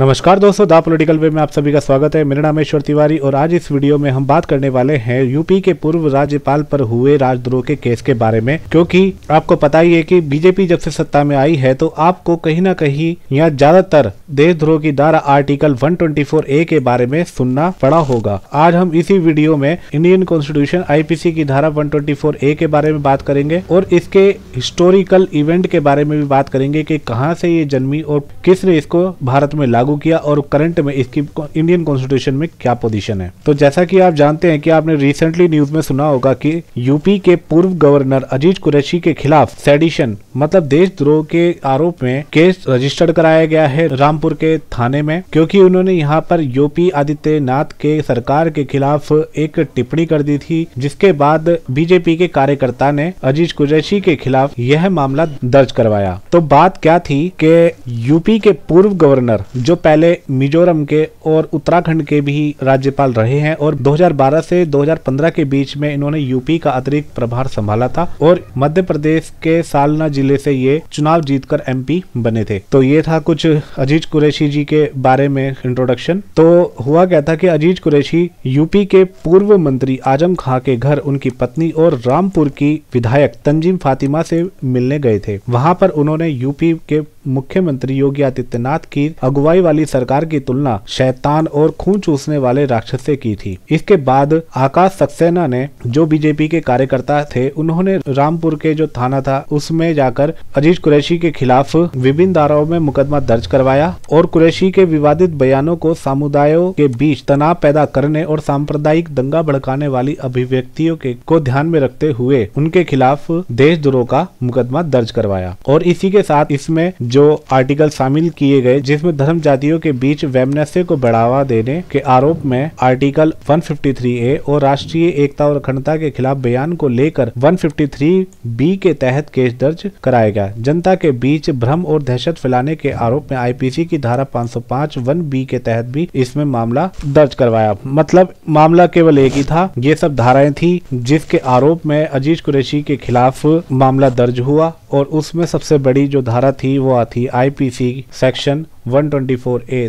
नमस्कार दोस्तों दा पॉलिटिकल वे में आप सभी का स्वागत है मेरा नाम ईश्वर तिवारी और आज इस वीडियो में हम बात करने वाले हैं यूपी के पूर्व राज्यपाल पर हुए राजद्रोह के केस के बारे में क्योंकि आपको पता ही है कि बीजेपी जब से सत्ता में आई है तो आपको कहीं ना कहीं यहाँ ज्यादातर देशद्रोह की धारा आर्टिकल वन ए के बारे में सुनना पड़ा होगा आज हम इसी वीडियो में इंडियन कॉन्स्टिट्यूशन आईपीसी की धारा वन ए के बारे में बात करेंगे और इसके हिस्टोरिकल इवेंट के बारे में भी बात करेंगे की कहाँ से ये जन्मी और किसने इसको भारत में लागू लागू किया और करंट में इसकी इंडियन कॉन्स्टिट्यूशन में क्या पोजीशन है तो जैसा कि आप जानते हैं कि आपने रिसेंटली न्यूज में सुना होगा कि यूपी के पूर्व गवर्नर अजीज कुरैशी के खिलाफ सेडिशन मतलब देशद्रोह के आरोप में केस रजिस्टर्ड कराया गया है रामपुर के थाने में क्योंकि उन्होंने यहाँ पर यूपी आदित्यनाथ के सरकार के खिलाफ एक टिप्पणी कर दी थी जिसके बाद बीजेपी के कार्यकर्ता ने अजीज कुरैशी के खिलाफ यह मामला दर्ज करवाया तो बात क्या थी कि यूपी के पूर्व गवर्नर जो पहले मिजोरम के और उत्तराखंड के भी राज्यपाल रहे हैं और 2012 से 2015 के बीच में इन्होंने यूपी का अतिरिक्त प्रभार संभाला था और मध्य प्रदेश के सालना जिले से ये चुनाव जीतकर एमपी बने थे तो ये था कुछ अजीज कुरैशी जी के बारे में इंट्रोडक्शन तो हुआ क्या था कि अजीज कुरैशी यूपी के पूर्व मंत्री आजम खां के घर उनकी पत्नी और रामपुर की विधायक तंजीम फातिमा से मिलने गए थे वहां पर उन्होंने यूपी के मुख्यमंत्री योगी आदित्यनाथ की अगुवाई वाली सरकार की तुलना शैतान और खून चूसने वाले राक्षस से की थी इसके बाद आकाश सक्सेना ने जो बीजेपी के कार्यकर्ता थे उन्होंने रामपुर के जो थाना था उसमें जाकर अजीज कुरैशी के खिलाफ विभिन्न धाराओं में मुकदमा दर्ज करवाया और कुरैशी के विवादित बयानों को समुदायों के बीच तनाव पैदा करने और सांप्रदायिक दंगा भड़काने वाली अभिव्यक्तियों के को ध्यान में रखते हुए उनके खिलाफ देशद्रोह का मुकदमा दर्ज करवाया और इसी के साथ इसमें जो जो आर्टिकल शामिल किए गए जिसमें धर्म जातियों के बीच वैमनस्य को बढ़ावा देने के आरोप में आर्टिकल 153 ए और राष्ट्रीय एकता और अखंडता के खिलाफ बयान को लेकर 153 बी के तहत केस दर्ज कराया गया जनता के बीच भ्रम और दहशत फैलाने के आरोप में आईपीसी की धारा 505 वन बी के तहत भी इसमें मामला दर्ज करवाया मतलब मामला केवल एक ही था ये सब धाराएं थी जिसके आरोप में अजीज कुरैशी के खिलाफ मामला दर्ज हुआ और उसमें सबसे बड़ी जो धारा थी वो आती आईपीसी सेक्शन देश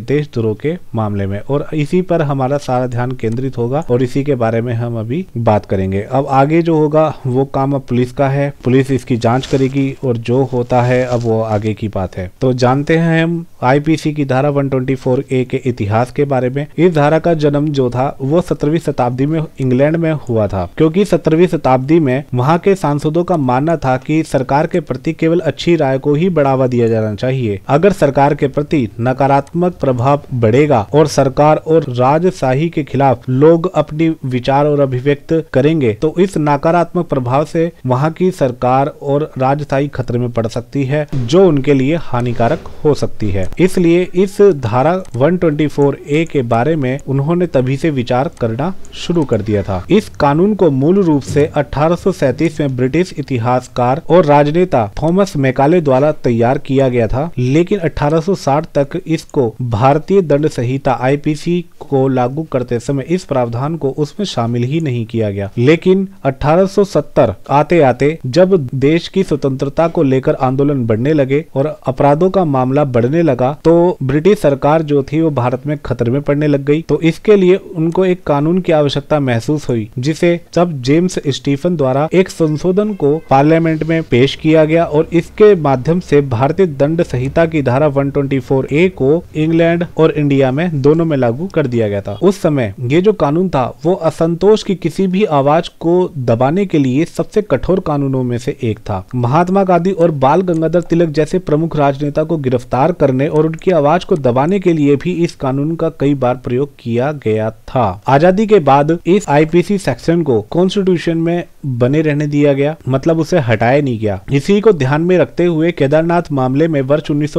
देशद्रोह के मामले में और इसी पर हमारा सारा ध्यान केंद्रित होगा और इसी के बारे में हम अभी बात करेंगे अब आगे जो होगा वो काम अब पुलिस का है पुलिस इसकी जांच करेगी और जो होता है अब वो आगे की बात है तो जानते हैं हम आईपीसी की धारा 124 ए के इतिहास के बारे में इस धारा का जन्म जो था वो सत्रहवीं शताब्दी में इंग्लैंड में हुआ था क्योंकि सत्रहवीं शताब्दी में वहाँ के सांसदों का मानना था कि सरकार के प्रति केवल अच्छी राय को ही बढ़ावा दिया जाना चाहिए अगर सरकार के प्रति नकारात्मक प्रभाव बढ़ेगा और सरकार और राजशाही के खिलाफ लोग अपनी विचार और अभिव्यक्त करेंगे तो इस नकारात्मक प्रभाव से वहाँ की सरकार और राजशाही खतरे में पड़ सकती है जो उनके लिए हानिकारक हो सकती है इसलिए इस धारा 124 ए के बारे में उन्होंने तभी से विचार करना शुरू कर दिया था इस कानून को मूल रूप से अठारह में ब्रिटिश इतिहासकार और राजनेता थॉमस मैकाले द्वारा तैयार किया गया था लेकिन तक इसको भारतीय दंड संहिता आईपीसी को लागू करते समय इस प्रावधान को उसमें शामिल ही नहीं किया गया लेकिन 1870 आते आते जब देश की स्वतंत्रता को लेकर आंदोलन बढ़ने लगे और अपराधों का मामला बढ़ने लगा तो ब्रिटिश सरकार जो थी वो भारत में खतरे में पड़ने लग गई तो इसके लिए उनको एक कानून की आवश्यकता महसूस हुई जिसे तब जेम्स स्टीफन द्वारा एक संशोधन को पार्लियामेंट में पेश किया गया और इसके माध्यम से भारतीय दंड संहिता की धारा 124 ए को इंग्लैंड और इंडिया में दोनों में लागू कर दिया गया था उस समय ये जो कानून था वो असंतोष की किसी भी आवाज को दबाने के लिए सबसे कठोर कानूनों में से एक था महात्मा गांधी और बाल गंगाधर तिलक जैसे प्रमुख राजनेता को गिरफ्तार करने और उनकी आवाज को दबाने के लिए भी इस कानून का कई बार प्रयोग किया गया था आजादी के बाद इस आईपीसी सेक्शन को कॉन्स्टिट्यूशन में बने रहने दिया गया मतलब उसे हटाया नहीं गया इसी को ध्यान में रखते हुए केदारनाथ मामले में वर्ष उन्नीस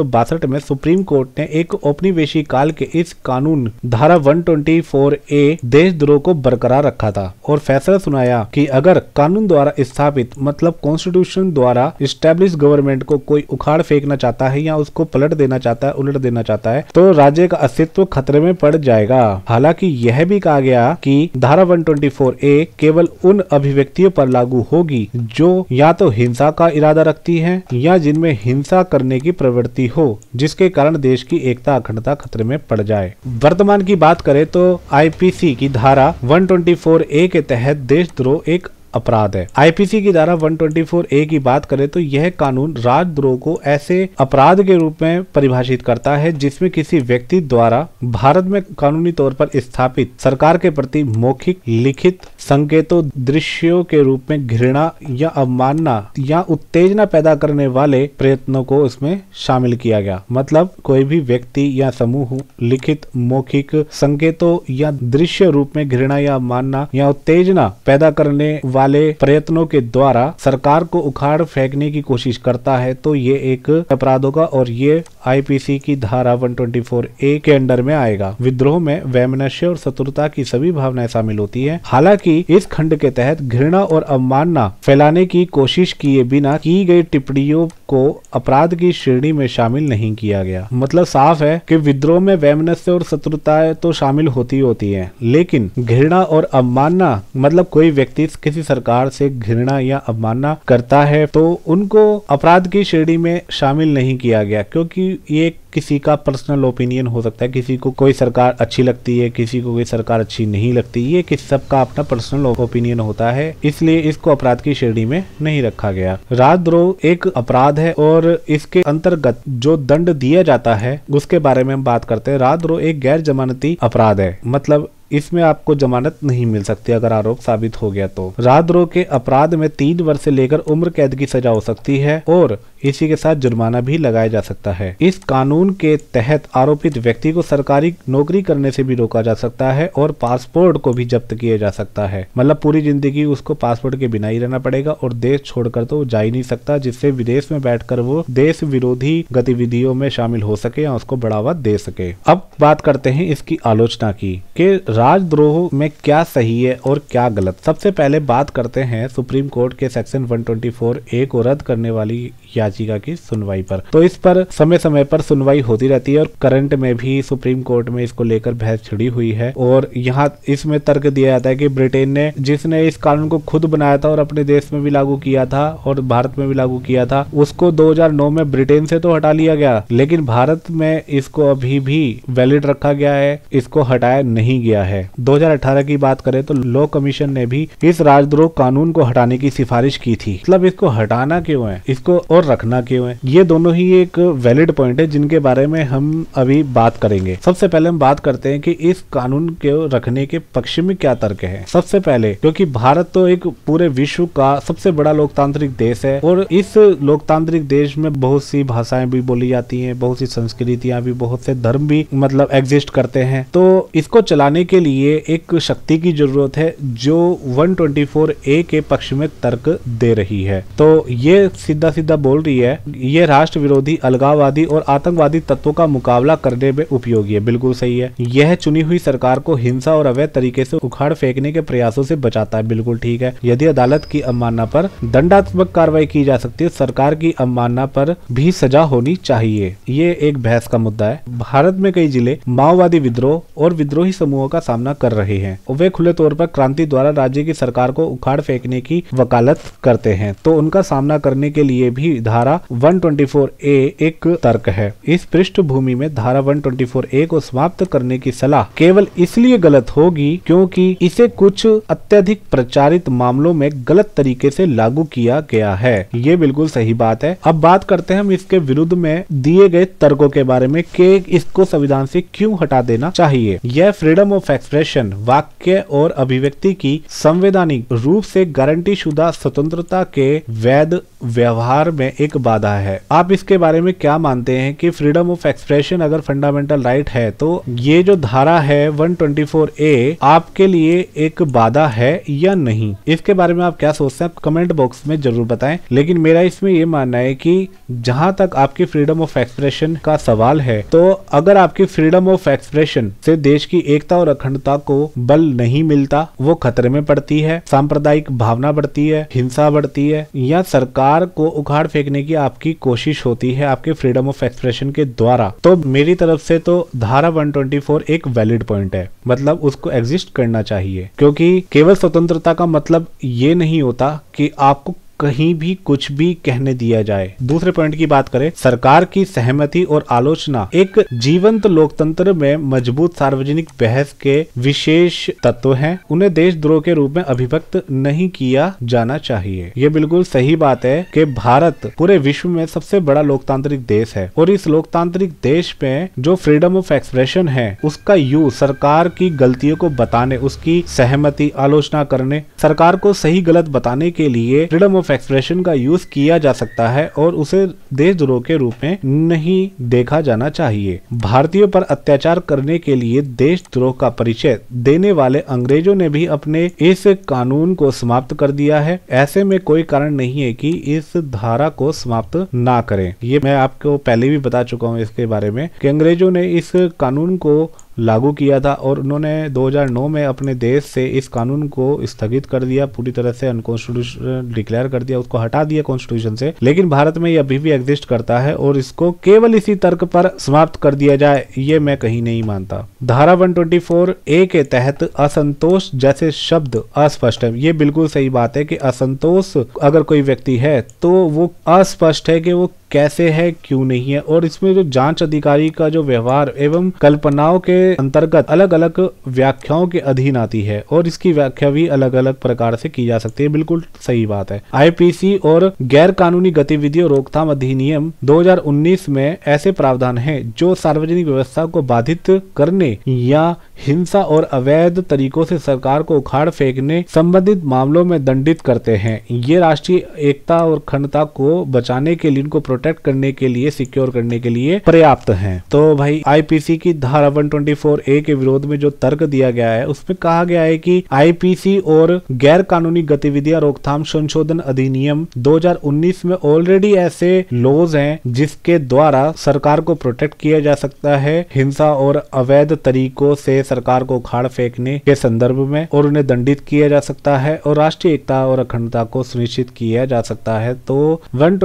में सुप्रीम कोर्ट ने एक औपनिवेशी काल के इस कानून धारा 124 ए देशद्रोह को बरकरार रखा था और फैसला सुनाया कि अगर कानून द्वारा स्थापित मतलब कॉन्स्टिट्यूशन द्वारा स्टेब्लिश गवर्नमेंट को कोई उखाड़ फेंकना चाहता है या उसको पलट देना चाहता है उलट देना चाहता है तो राज्य का अस्तित्व खतरे में पड़ जाएगा हालांकि यह भी कहा गया कि धारा 124 ए केवल उन अभिव्यक्तियों पर लागू होगी जो या तो हिंसा का इरादा रखती है या जिनमें हिंसा करने की प्रवृत्ति हो जिसके कारण देश की एकता अखंडता खतरे में पड़ जाए वर्तमान की बात करें तो आईपीसी की धारा 124 ए के तहत देशद्रोह एक अपराध है आईपीसी की धारा 124 ए की बात करें तो यह कानून राजद्रोह को ऐसे अपराध के रूप में परिभाषित करता है जिसमें किसी व्यक्ति द्वारा भारत में कानूनी तौर पर स्थापित सरकार के प्रति मौखिक लिखित संकेतों दृश्यों के रूप में घृणा या अवमानना या उत्तेजना पैदा करने वाले प्रयत्नों को इसमें शामिल किया गया मतलब कोई भी व्यक्ति या समूह लिखित मौखिक संकेतों या दृश्य रूप में घृणा या अवमानना या उत्तेजना पैदा करने वाले वाले प्रयत्नों के द्वारा सरकार को उखाड़ फेंकने की कोशिश करता है तो ये एक अपराध होगा और ये आईपीसी की धारा 124 ए के अंडर में आएगा विद्रोह में वैमनस्य और शत्रुता की सभी भावनाएं शामिल होती है हालांकि इस खंड के तहत घृणा और अवमानना फैलाने की कोशिश किए बिना की गई टिप्पणियों को अपराध की श्रेणी में शामिल नहीं किया गया मतलब साफ है कि विद्रोह में वैमनस्य और शत्रुताएं तो शामिल होती होती हैं लेकिन घृणा और अवमानना मतलब कोई व्यक्ति किसी सरकार से घृणा या अवमानना करता है तो उनको अपराध की श्रेणी में शामिल नहीं किया गया क्योंकि ये एक किसी का पर्सनल ओपिनियन हो सकता है किसी को कोई सरकार अच्छी लगती है किसी को कोई सरकार अच्छी नहीं लगती ये किस सब का अपना पर्सनल ओपिनियन होता है इसलिए इसको अपराध की श्रेणी में नहीं रखा गया राजद्रोह एक अपराध है और इसके अंतर्गत जो दंड दिया जाता है उसके बारे में हम बात करते हैं राजद्रोह एक गैर जमानती अपराध है मतलब इसमें आपको जमानत नहीं मिल सकती अगर आरोप साबित हो गया तो राजद्रोह के अपराध में तीन वर्ष से लेकर उम्र कैद की सजा हो सकती है और इसी के साथ जुर्माना भी लगाया जा सकता है इस कानून के तहत आरोपित व्यक्ति को सरकारी नौकरी करने से भी रोका जा सकता है और पासपोर्ट को भी जब्त किया जा सकता है मतलब पूरी जिंदगी उसको पासपोर्ट के बिना ही रहना पड़ेगा और देश छोड़कर तो जा ही नहीं सकता जिससे विदेश में बैठ वो देश विरोधी गतिविधियों में शामिल हो सके या उसको बढ़ावा दे सके अब बात करते हैं इसकी आलोचना की के राजद्रोह में क्या सही है और क्या गलत सबसे पहले बात करते हैं सुप्रीम कोर्ट के सेक्शन 124 ए को रद्द करने वाली याचिका की सुनवाई पर तो इस पर समय समय पर सुनवाई होती रहती है और करंट में भी सुप्रीम कोर्ट में इसको लेकर बहस छिड़ी हुई है और यहाँ इसमें तर्क दिया जाता है कि ब्रिटेन ने जिसने इस कानून को खुद बनाया था और अपने देश में भी लागू किया था और भारत में भी लागू किया था उसको 2009 में ब्रिटेन से तो हटा लिया गया लेकिन भारत में इसको अभी भी वैलिड रखा गया है इसको हटाया नहीं गया है 2018 की बात करें तो लॉ कमीशन ने भी इस राजद्रोह कानून को हटाने की सिफारिश की थी मतलब इसको हटाना क्यों है इसको और और रखना क्यों है ये दोनों ही एक वैलिड पॉइंट है जिनके बारे में हम अभी बात करेंगे सबसे पहले हम बात करते हैं कि इस कानून के रखने के पक्ष में क्या तर्क है सबसे पहले क्योंकि भारत तो एक पूरे विश्व का सबसे बड़ा लोकतांत्रिक देश है और इस लोकतांत्रिक देश में बहुत सी भाषाएं भी बोली जाती है बहुत सी संस्कृतियां भी बहुत से धर्म भी मतलब एग्जिस्ट करते हैं तो इसको चलाने के लिए एक शक्ति की जरूरत है जो वन ए के पक्ष में तर्क दे रही है तो ये सीधा सीधा बोल रही है ये राष्ट्र विरोधी अलगाववादी और आतंकवादी तत्वों का मुकाबला करने में उपयोगी है बिल्कुल सही है यह चुनी हुई सरकार को हिंसा और अवैध तरीके से उखाड़ फेंकने के प्रयासों से बचाता है बिल्कुल ठीक है यदि अदालत की अवमानना पर दंडात्मक कार्रवाई की जा सकती है सरकार की अवमानना पर भी सजा होनी चाहिए ये एक बहस का मुद्दा है भारत में कई जिले माओवादी विद्रोह और विद्रोही समूहों का सामना कर रहे हैं वे खुले तौर पर क्रांति द्वारा राज्य की सरकार को उखाड़ फेंकने की वकालत करते हैं तो उनका सामना करने के लिए भी धारा 124 ए एक तर्क है इस पृष्ठभूमि में धारा 124 ए को समाप्त करने की सलाह केवल इसलिए गलत होगी क्योंकि इसे कुछ अत्यधिक प्रचारित मामलों में गलत तरीके से लागू किया गया है ये बिल्कुल सही बात है अब बात करते हैं हम इसके विरुद्ध में दिए गए तर्कों के बारे में के इसको संविधान से क्यों हटा देना चाहिए यह फ्रीडम ऑफ एक्सप्रेशन वाक्य और अभिव्यक्ति की संवैधानिक रूप से गारंटी शुदा स्वतंत्रता के वैध व्यवहार में में एक बाधा है आप इसके बारे में क्या मानते हैं कि फ्रीडम ऑफ एक्सप्रेशन अगर फंडामेंटल राइट है तो ये जो धारा है 124 ए आपके लिए एक बाधा है या नहीं इसके बारे में आप क्या सोचते हैं आप कमेंट बॉक्स में जरूर बताएं लेकिन मेरा इसमें ये मानना है कि जहां तक आपकी फ्रीडम ऑफ एक्सप्रेशन का सवाल है तो अगर आपकी फ्रीडम ऑफ एक्सप्रेशन से देश की एकता और अखंडता को बल नहीं मिलता वो खतरे में पड़ती है सांप्रदायिक भावना बढ़ती है हिंसा बढ़ती है या सरकार को उखाड़ फेंकने की आपकी कोशिश होती है आपके फ्रीडम ऑफ एक्सप्रेशन के द्वारा तो मेरी तरफ से तो धारा 124 एक वैलिड पॉइंट है मतलब उसको एग्जिस्ट करना चाहिए क्योंकि केवल स्वतंत्रता का मतलब ये नहीं होता कि आपको कहीं भी कुछ भी कहने दिया जाए दूसरे पॉइंट की बात करें सरकार की सहमति और आलोचना एक जीवंत लोकतंत्र में मजबूत सार्वजनिक बहस के विशेष तत्व हैं उन्हें देशद्रोह के रूप में अभिव्यक्त नहीं किया जाना चाहिए ये बिल्कुल सही बात है कि भारत पूरे विश्व में सबसे बड़ा लोकतांत्रिक देश है और इस लोकतांत्रिक देश में जो फ्रीडम ऑफ एक्सप्रेशन है उसका यू सरकार की गलतियों को बताने उसकी सहमति आलोचना करने सरकार को सही गलत बताने के लिए फ्रीडम ऑफ एक्सप्रेशन का यूज किया जा सकता है और उसे देशद्रोह के रूप में नहीं देखा जाना चाहिए भारतीयों पर अत्याचार करने के लिए देशद्रोह का परिचय देने वाले अंग्रेजों ने भी अपने इस कानून को समाप्त कर दिया है ऐसे में कोई कारण नहीं है कि इस धारा को समाप्त ना करें ये मैं आपको पहले भी बता चुका हूँ इसके बारे में कि अंग्रेजों ने इस कानून को लागू किया था और उन्होंने 2009 में अपने देश से इस कानून को स्थगित कर दिया पूरी तरह से अनकॉन्स्टिट्यूशन डिक्लेयर कर दिया उसको हटा दिया कॉन्स्टिट्यूशन से लेकिन भारत में यह अभी भी एग्जिस्ट करता है और इसको केवल इसी तर्क पर समाप्त कर दिया जाए ये मैं कहीं नहीं मानता धारा वन ए के तहत असंतोष जैसे शब्द अस्पष्ट है ये बिल्कुल सही बात है कि असंतोष अगर कोई व्यक्ति है तो वो अस्पष्ट है कि वो कैसे है क्यों नहीं है और इसमें जो जांच अधिकारी का जो व्यवहार एवं कल्पनाओं के अंतर्गत अलग अलग व्याख्याओं के अधीन आती है और इसकी व्याख्या भी अलग अलग प्रकार से की जा सकती है बिल्कुल सही बात है आईपीसी और गैर कानूनी गतिविधियों रोकथाम अधिनियम 2019 में ऐसे प्रावधान है जो सार्वजनिक व्यवस्था को बाधित करने या हिंसा और अवैध तरीकों से सरकार को उखाड़ फेंकने संबंधित मामलों में दंडित करते हैं ये राष्ट्रीय एकता और अखंडता को बचाने के लिए इनको प्रोटेक्ट करने के लिए सिक्योर करने के लिए पर्याप्त है तो भाई आईपीसी की धारा वन ए के विरोध में जो तर्क दिया गया है उसमें कहा गया है की आईपीसी और गैर कानूनी गतिविधियां रोकथाम संशोधन अधिनियम 2019 में ऑलरेडी ऐसे लॉज हैं जिसके द्वारा सरकार को प्रोटेक्ट किया जा सकता है हिंसा और अवैध तरीकों से सरकार को उखाड़ फेंकने के संदर्भ में और उन्हें दंडित किया जा सकता है और राष्ट्रीय एकता और अखंडता को सुनिश्चित किया जा सकता है तो वन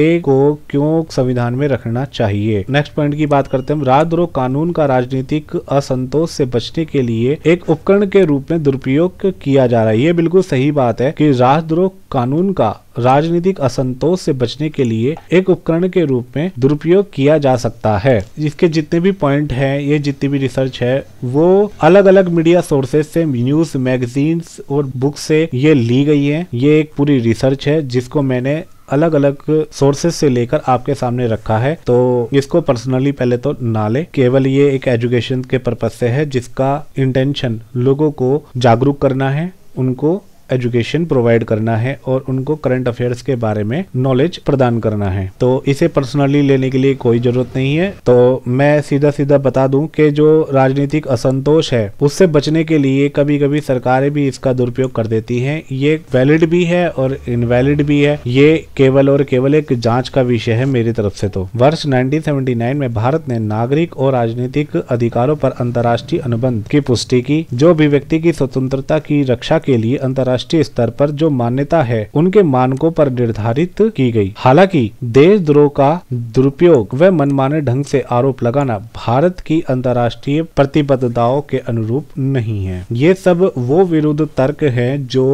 ए को क्यों संविधान में रखना चाहिए नेक्स्ट पॉइंट की बात करते हैं राजद्रोह कानून का राजनीतिक असंतोष से बचने के लिए एक उपकरण के रूप में दुरुपयोग किया जा रहा है ये बिल्कुल सही बात है कि राजद्रोह कानून का राजनीतिक असंतोष से बचने के लिए एक उपकरण के रूप में दुरुपयोग किया जा सकता है इसके जितने भी पॉइंट हैं ये जितनी भी रिसर्च है वो अलग अलग मीडिया सोर्सेज से न्यूज मैगजीन्स और बुक से ये ली गई है ये एक पूरी रिसर्च है जिसको मैंने अलग अलग सोर्सेज से लेकर आपके सामने रखा है तो इसको पर्सनली पहले तो ना ले केवल ये एक एजुकेशन के पर्पज से है जिसका इंटेंशन लोगों को जागरूक करना है उनको एजुकेशन प्रोवाइड करना है और उनको करंट अफेयर्स के बारे में नॉलेज प्रदान करना है तो इसे पर्सनली लेने के लिए कोई जरूरत नहीं है तो मैं सीधा सीधा बता दूं कि जो राजनीतिक असंतोष है उससे बचने के लिए कभी कभी सरकारें भी इसका दुरुपयोग कर देती हैं ये वैलिड भी है और इनवैलिड भी है ये केवल और केवल एक जांच का विषय है मेरी तरफ से तो वर्ष 1979 में भारत ने नागरिक और राजनीतिक अधिकारों पर अंतर्राष्ट्रीय अनुबंध की पुष्टि की जो अभिव्यक्ति की स्वतंत्रता की रक्षा के लिए अंतर्राष्ट्रीय राष्ट्रीय स्तर पर जो मान्यता है उनके मानकों पर निर्धारित की गई हालांकि देशद्रोह का दुरुपयोग व मनमाने ढंग से आरोप लगाना भारत की अंतर्राष्ट्रीय प्रतिबद्धताओं के अनुरूप नहीं है ये सब वो विरुद्ध तर्क है जो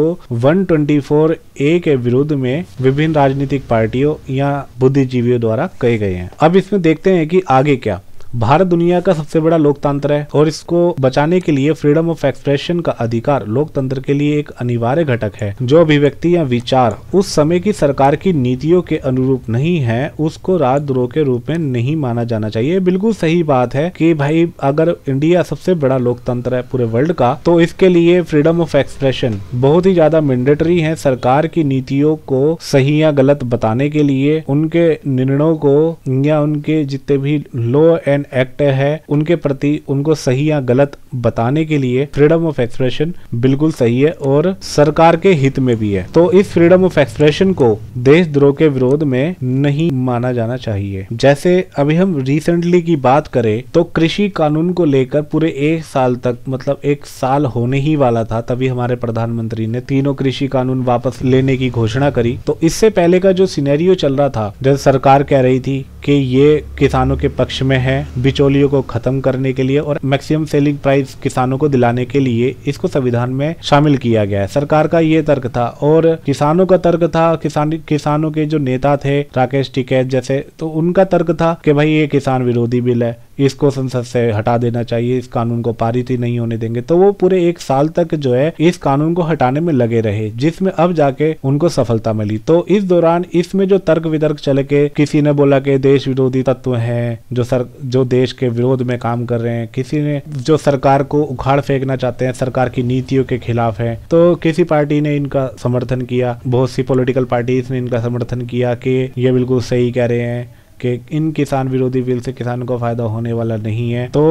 फोर ए के विरुद्ध में विभिन्न राजनीतिक पार्टियों या बुद्धिजीवियों द्वारा कहे गए हैं अब इसमें देखते हैं कि आगे क्या भारत दुनिया का सबसे बड़ा लोकतंत्र है और इसको बचाने के लिए फ्रीडम ऑफ एक्सप्रेशन का अधिकार लोकतंत्र के लिए एक अनिवार्य घटक है जो अभिव्यक्ति या विचार उस समय की सरकार की नीतियों के अनुरूप नहीं है उसको राजद्रोह के रूप में नहीं माना जाना चाहिए बिल्कुल सही बात है कि भाई अगर इंडिया सबसे बड़ा लोकतंत्र है पूरे वर्ल्ड का तो इसके लिए फ्रीडम ऑफ एक्सप्रेशन बहुत ही ज्यादा मैंडेटरी है सरकार की नीतियों को सही या गलत बताने के लिए उनके निर्णयों को या उनके जितने भी लॉ एंड एंड एक्ट है उनके प्रति उनको सही या गलत बताने के लिए फ्रीडम ऑफ एक्सप्रेशन बिल्कुल सही है और सरकार के हित में भी है तो इस फ्रीडम ऑफ एक्सप्रेशन को देशद्रोह के विरोध में नहीं माना जाना चाहिए जैसे अभी हम रिसेंटली की बात करें तो कृषि कानून को लेकर पूरे एक साल तक मतलब एक साल होने ही वाला था तभी हमारे प्रधानमंत्री ने तीनों कृषि कानून वापस लेने की घोषणा करी तो इससे पहले का जो सिनेरियो चल रहा था जैसे सरकार कह रही थी कि ये किसानों के पक्ष में है बिचौलियों को खत्म करने के लिए और मैक्सिमम सेलिंग प्राइस किसानों को दिलाने के लिए इसको संविधान में शामिल किया गया है सरकार का ये तर्क था और किसानों का तर्क था किसान किसानों के जो नेता थे राकेश टिकैत जैसे तो उनका तर्क था कि भाई ये किसान विरोधी बिल है इसको संसद से हटा देना चाहिए इस कानून को पारित ही नहीं होने देंगे तो वो पूरे एक साल तक जो है इस कानून को हटाने में लगे रहे जिसमें अब जाके उनको सफलता मिली तो इस दौरान इसमें जो तर्क विदर्क चले के किसी ने बोला कि देश विरोधी तत्व हैं जो सर जो देश के विरोध में काम कर रहे हैं किसी ने जो सरकार को उखाड़ फेंकना चाहते हैं सरकार की नीतियों के खिलाफ है तो किसी पार्टी ने इनका समर्थन किया बहुत सी पॉलिटिकल पार्टीज ने इनका समर्थन किया कि ये बिल्कुल सही कह रहे हैं कि इन किसान विरोधी बिल से किसानों को फायदा होने वाला नहीं है तो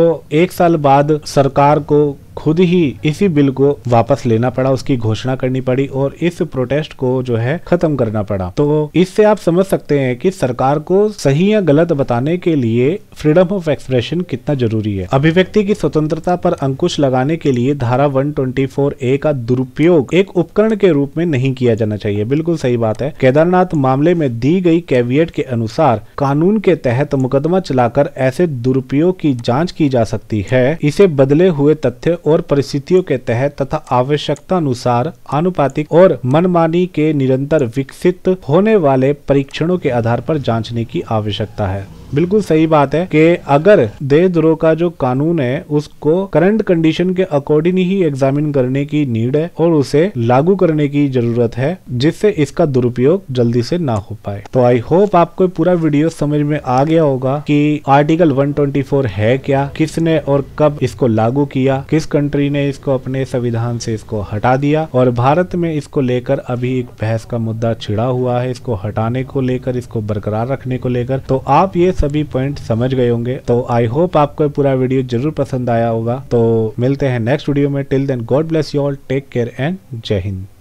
एक साल बाद सरकार को खुद ही इसी बिल को वापस लेना पड़ा उसकी घोषणा करनी पड़ी और इस प्रोटेस्ट को जो है खत्म करना पड़ा तो इससे आप समझ सकते हैं कि सरकार को सही या गलत बताने के लिए फ्रीडम ऑफ एक्सप्रेशन कितना जरूरी है अभिव्यक्ति की स्वतंत्रता पर अंकुश लगाने के लिए धारा वन ए का दुरुपयोग एक उपकरण के रूप में नहीं किया जाना चाहिए बिल्कुल सही बात है केदारनाथ मामले में दी गई कैवियट के अनुसार कानून के तहत मुकदमा चलाकर ऐसे दुरुपयोग की जांच की जा सकती है इसे बदले हुए तथ्य और परिस्थितियों के तहत तथा आवश्यकता अनुसार आनुपातिक और मनमानी के निरंतर विकसित होने वाले परीक्षणों के आधार पर जांचने की आवश्यकता है बिल्कुल सही बात है कि अगर देशद्रोह का जो कानून है उसको करंट कंडीशन के अकॉर्डिंग ही एग्जामिन करने की नीड है और उसे लागू करने की जरूरत है जिससे इसका दुरुपयोग जल्दी से ना हो पाए तो आई होप आपको पूरा वीडियो समझ में आ गया होगा कि आर्टिकल 124 है क्या किसने और कब इसको लागू किया किस कंट्री ने इसको अपने संविधान से इसको हटा दिया और भारत में इसको लेकर अभी एक बहस का मुद्दा छिड़ा हुआ है इसको हटाने को लेकर इसको बरकरार रखने को लेकर तो आप ये सब सभी पॉइंट समझ गए होंगे तो आई होप आपको पूरा वीडियो जरूर पसंद आया होगा तो मिलते हैं नेक्स्ट वीडियो में till then God bless you all take care and जय हिंद